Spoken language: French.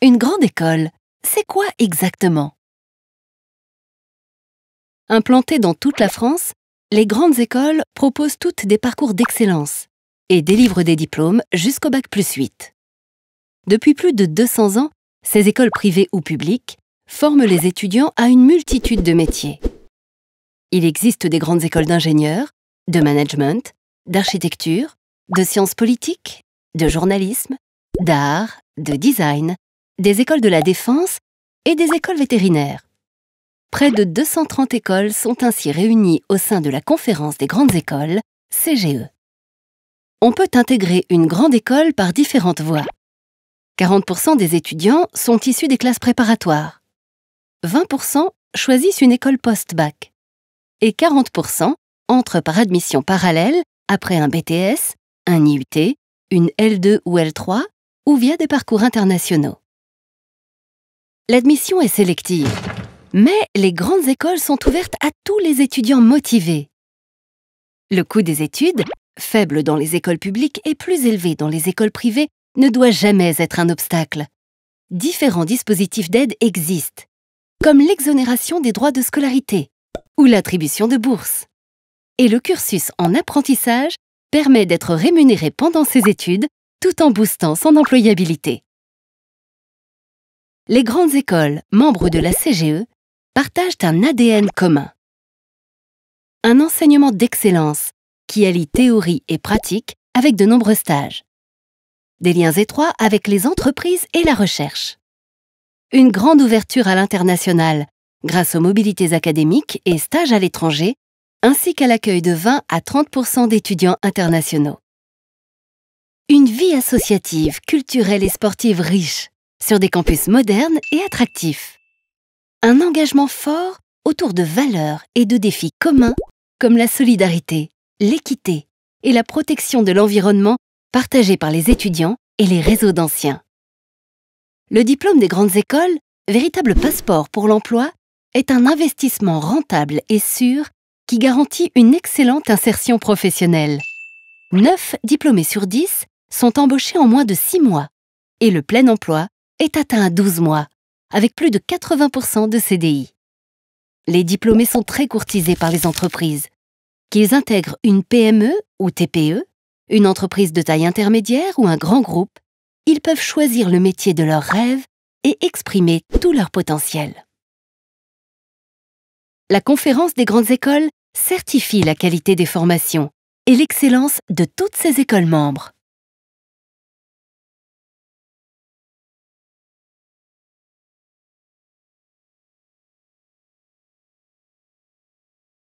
Une grande école, c'est quoi exactement Implantées dans toute la France, les grandes écoles proposent toutes des parcours d'excellence et délivrent des diplômes jusqu'au bac plus 8. Depuis plus de 200 ans, ces écoles privées ou publiques forment les étudiants à une multitude de métiers. Il existe des grandes écoles d'ingénieurs, de management, d'architecture, de sciences politiques, de journalisme, d'art, de design, des écoles de la défense et des écoles vétérinaires. Près de 230 écoles sont ainsi réunies au sein de la conférence des grandes écoles, CGE. On peut intégrer une grande école par différentes voies. 40% des étudiants sont issus des classes préparatoires. 20% choisissent une école post-bac. Et 40% entrent par admission parallèle après un BTS, un IUT, une L2 ou L3 ou via des parcours internationaux l'admission est sélective, mais les grandes écoles sont ouvertes à tous les étudiants motivés. Le coût des études, faible dans les écoles publiques et plus élevé dans les écoles privées, ne doit jamais être un obstacle. Différents dispositifs d'aide existent, comme l'exonération des droits de scolarité ou l'attribution de bourses. Et le cursus en apprentissage permet d'être rémunéré pendant ses études tout en boostant son employabilité les grandes écoles, membres de la CGE, partagent un ADN commun. Un enseignement d'excellence qui allie théorie et pratique avec de nombreux stages. Des liens étroits avec les entreprises et la recherche. Une grande ouverture à l'international grâce aux mobilités académiques et stages à l'étranger, ainsi qu'à l'accueil de 20 à 30 d'étudiants internationaux. Une vie associative, culturelle et sportive riche, sur des campus modernes et attractifs. Un engagement fort autour de valeurs et de défis communs comme la solidarité, l'équité et la protection de l'environnement partagés par les étudiants et les réseaux d'anciens. Le diplôme des grandes écoles, véritable passeport pour l'emploi, est un investissement rentable et sûr qui garantit une excellente insertion professionnelle. 9 diplômés sur 10 sont embauchés en moins de 6 mois et le plein emploi est atteint à 12 mois, avec plus de 80% de CDI. Les diplômés sont très courtisés par les entreprises, qu'ils intègrent une PME ou TPE, une entreprise de taille intermédiaire ou un grand groupe, ils peuvent choisir le métier de leur rêve et exprimer tout leur potentiel. La conférence des grandes écoles certifie la qualité des formations et l'excellence de toutes ces écoles membres.